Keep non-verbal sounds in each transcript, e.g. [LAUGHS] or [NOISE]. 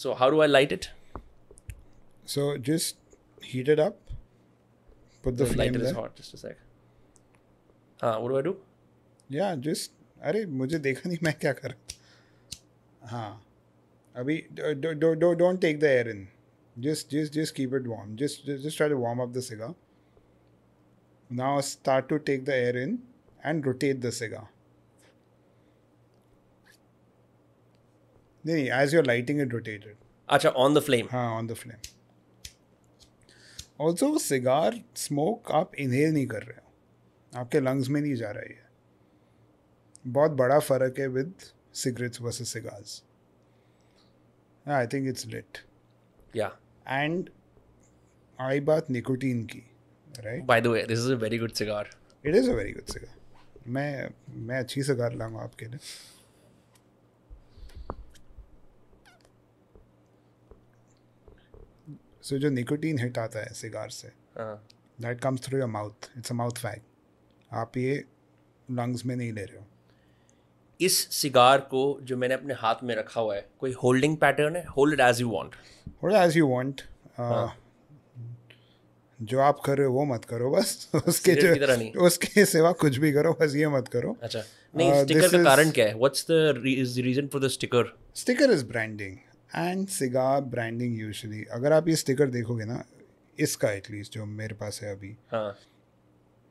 So how do I light it? So just heat it up. Put the, the flame lighter there. is hot. Just a sec. हाँ ah, what do I do? Yeah just अरे मुझे देखा नहीं मैं क्या कर हाँ अभी don't take the air in. Just just just keep it warm. Just just try to warm up the cigar. Now start to take the air in and rotate the cigar. नहीं नहीं as your lighting it rotated अच्छा on the flame हाँ on the flame also cigar smoke आप inhale नहीं कर रहे हो आपके लंग्स में नहीं जा रहा है बहुत बड़ा फ़र्क है with cigarettes versus cigars I think it's lit या एंड आई बात निकोटीन की right by the way this is a very good cigar it is a very good cigar मैं मैं अच्छी सिगार लाऊंगा आपके लिए सो जो निकोटीन हिट आता है सिगार से that comes through your mouth it's a mouth fag आप ये लंग्स में नहीं ले रहे हो इस सिगार को जो मैंने अपने हाथ में रखा हुआ है कोई होल्डिंग पैटर्न है hold as you want hold as you want जो आप कर रहे हो वो मत करो बस उसके जो उसके सिवा कुछ भी करो बस ये मत करो अच्छा नहीं स्टिकर का कारण क्या है what's the reason for the sticker sticker is branding and cigar branding usually अगर आप ये स्टिकर देखोगे ना इसका एटलीस्ट जो मेरे पास है अभी हाँ.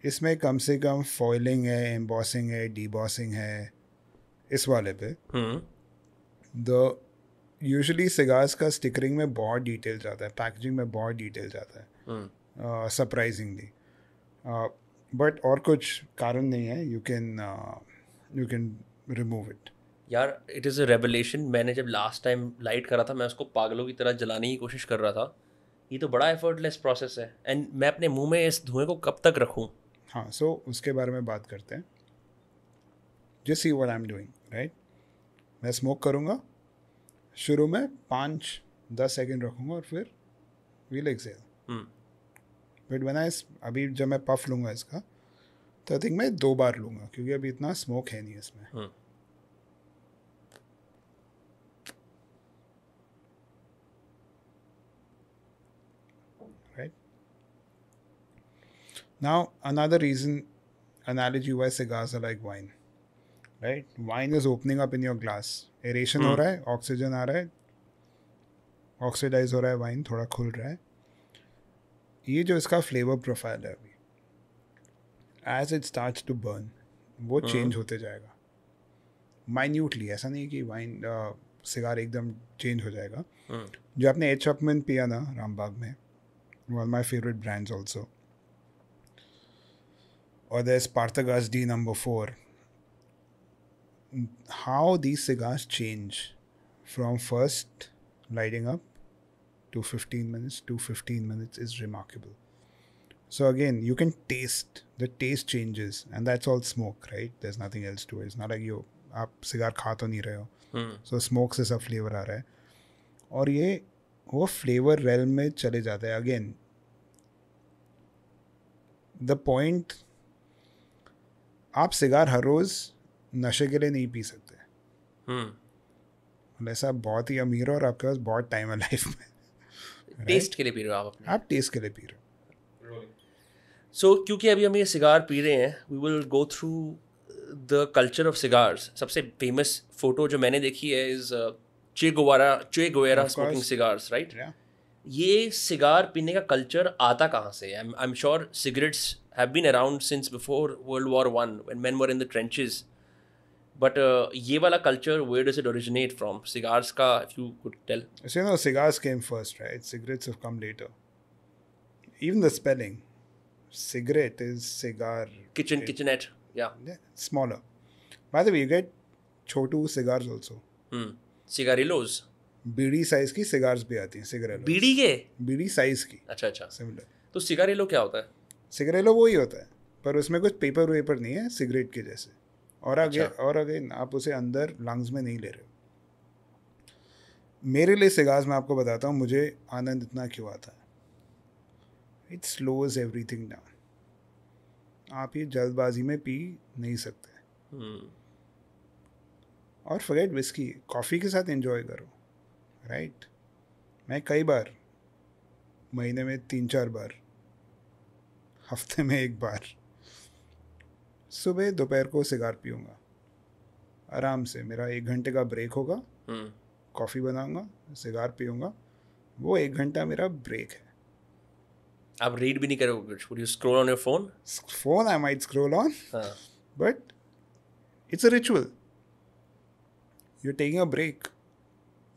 इसमें कम से कम फॉइलिंग है एम्बॉसिंग है डीबॉसिंग है इस वाले पे द यूजली सिगार्स का स्टिकरिंग में बहुत डिटेल जाता है पैकेजिंग में बहुत डिटेल जाता है सरप्राइजिंगली हम्म। बट और कुछ कारण नहीं है you can you can remove it यार इट इज़ अ रेवलेशन मैंने जब लास्ट टाइम लाइट करा था मैं उसको पागलों की तरह जलाने की कोशिश कर रहा था ये तो बड़ा एफर्टलेस प्रोसेस है एंड मैं अपने मुंह में इस धुएं को कब तक रखूँ हाँ सो so, उसके बारे में बात करते हैं just see what I am doing right मैं स्मोक करूँगा शुरू में पाँच दस सेकेंड रखूँगा और फिर वील एक्सेल बट बना इस अभी जब मैं पफ लूँगा इसका तो आई थिंक मैं दो बार लूँगा क्योंकि अभी इतना स्मोक है नहीं इसमें hmm. right? Now, another reason analogy why cigars are like wine, right? Wine is opening up in your glass. Aeration हो hmm. रहा है, oxygen आ रहा है, ऑक्सीडाइज हो रहा है वाइन थोड़ा खुल रहा है ये जो इसका फ्लेवर प्रोफाइल है अभी as it start to burn वो चेंज hmm. होते जाएगा माइन्यूटली ऐसा नहीं कि वाइन सिगार uh, एकदम चेंज हो जाएगा hmm. जो आपने एच अपमैन पिया ना रामबाग में one of my favorite brands also. Or there's Parthagas D number four. How these cigars change from first lighting up to 15 minutes to 15 minutes is remarkable. So again, you can taste the taste changes, and that's all smoke, right? There's nothing else to it. It's not like you आप cigar खा तो नहीं रहे हो So smoke से सब flavor aa raha hai. और ये वो फ्लेवर रेल में चले जाते हैं अगेन द पॉइंट आप सिगार हर रोज़ नशे के लिए नहीं पी सकते hmm. ऐसा बहुत ही अमीर हो और आपके पास बहुत टाइम है लाइफ में टेस्ट [LAUGHS] के लिए पी रहे हो आप अपने आप टेस्ट के लिए पी रहे हो सो so, क्योंकि अभी हम ये सिगार पी रहे हैं we will go through the culture of cigars सबसे फेमस फोटो जो मैंने देखी है is Che Che Guevara smoking cigars right ये सिगार पीने का कल्चर आता कहाँ से I I am sure cigarettes have been around since before world war one when men were in the trenches but ये वाला culture where does it originate from cigars का if you could tell so no cigars came first right cigarettes have come later even the spelling cigarette is cigar kitchen kitchenette या smaller by the way you get छोटू cigars also cigars cigarillos बीड़ी size की cigars भी आती हैं सिगरेलो बीड़ी के बीड़ी size की अच्छा अच्छा सिमिलर तो सिगारेलो क्या होता है सिगरेलो वही होता है पर उसमें कुछ पेपर वेपर नहीं है सिगरेट के जैसे और आगे अच्छा। और आगे आप उसे अंदर लंग्स में नहीं ले रहे हो मेरे लिए सिगार्स मैं आपको बताता हूँ मुझे आनंद इतना क्यों आता है it slows everything down आप ये जल्दबाजी में पी नहीं सकते hmm. और फगेट विस्की कॉफ़ी के साथ एंजॉय करो राइट मैं कई बार महीने में तीन चार बार हफ्ते में एक बार सुबह दोपहर को सिगार पीऊँगा आराम से मेरा एक घंटे का ब्रेक होगा कॉफ़ी हम्म। बनाऊँगा सिगार पीऊँगा वो एक घंटा मेरा ब्रेक है आप रीड भी नहीं करोगे कुछ you scroll on your phone phone I might scroll on but it's a ritual you're taking a break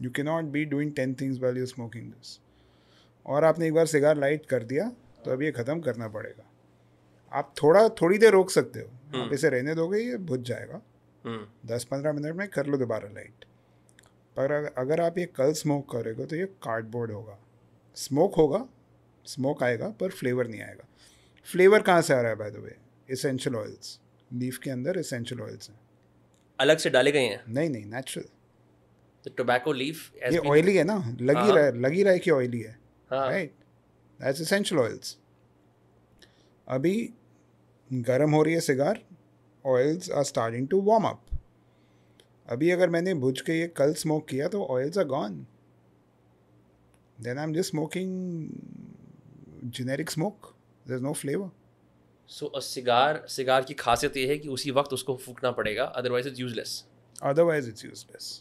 you can not be doing ten things well you smoking this और आपने एक बार cigar light कर दिया तो अब ये ख़त्म करना पड़ेगा आप थोड़ा थोड़ी देर रोक सकते हो हम्म। आप इसे रहने दोगे ये भुज जाएगा हम्म। दस पंद्रह मिनट में कर लो दोबारा लाइट पर अगर आप ये कल स्मोक करेगा तो ये कार्डबोर्ड होगा स्मोक होगा स्मोक आएगा पर फ्लेवर नहीं आएगा फ्लेवर कहाँ से आ रहा है by the way essential oils leaf के अंदर इसेंशियल ऑयल्स हैं अलग से डाले गए हैं नहीं नहीं नेचुरल तो टोबैको लीफ ये ऑयली है ना लगी हाँ। रहा लगी रहा है कि ऑयली है राइट दैट्स एसेंशियल ऑयल्स अभी गर्म हो रही है cigar oils are starting to warm up अभी अगर मैंने बुझ के ये कल स्मोक किया तो oils are gone then I am just smoking generic smoke there is no flavour so a cigar cigar की खासियत ये है कि उसी वक्त उसको फूकना पड़ेगा otherwise it's useless otherwise it's useless